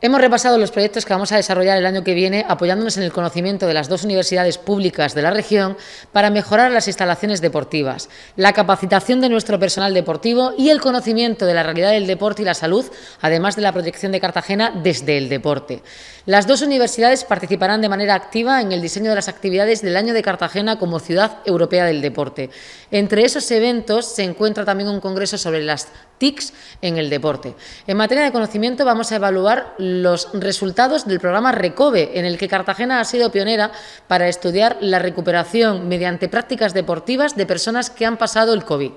Hemos repasado los proyectos que vamos a desarrollar el año que viene apoyándonos en el conocimiento de las dos universidades públicas de la región para mejorar las instalaciones deportivas, la capacitación de nuestro personal deportivo y el conocimiento de la realidad del deporte y la salud, además de la proyección de Cartagena desde el deporte. Las dos universidades participarán de manera activa en el diseño de las actividades del año de Cartagena como ciudad europea del deporte. Entre esos eventos se encuentra también un congreso sobre las TICs en el deporte. En materia de conocimiento vamos a evaluar los resultados del programa RECOVE, en el que Cartagena ha sido pionera para estudiar la recuperación mediante prácticas deportivas de personas que han pasado el COVID.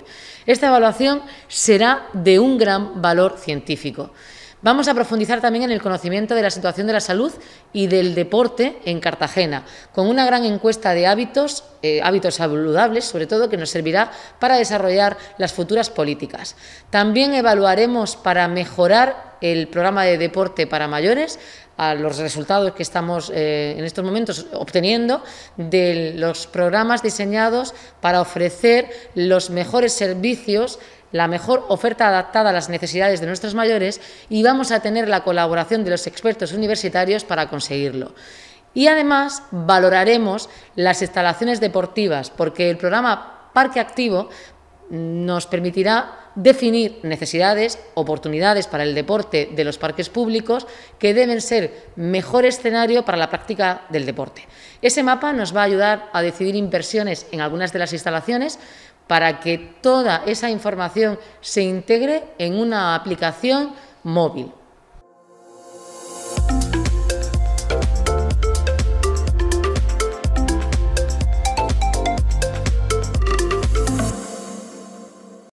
Esta evaluación será de un gran valor científico. Vamos a profundizar también en el conocimiento de la situación de la salud y del deporte en Cartagena, con una gran encuesta de hábitos, eh, hábitos saludables, sobre todo, que nos servirá para desarrollar las futuras políticas. También evaluaremos para mejorar el programa de deporte para mayores a los resultados que estamos eh, en estos momentos obteniendo de los programas diseñados para ofrecer los mejores servicios la mejor oferta adaptada a las necesidades de nuestros mayores y vamos a tener la colaboración de los expertos universitarios para conseguirlo. Y además valoraremos las instalaciones deportivas porque el programa Parque Activo nos permitirá definir necesidades, oportunidades para el deporte de los parques públicos que deben ser mejor escenario para la práctica del deporte. Ese mapa nos va a ayudar a decidir inversiones en algunas de las instalaciones para que toda esa información se integre en una aplicación móvil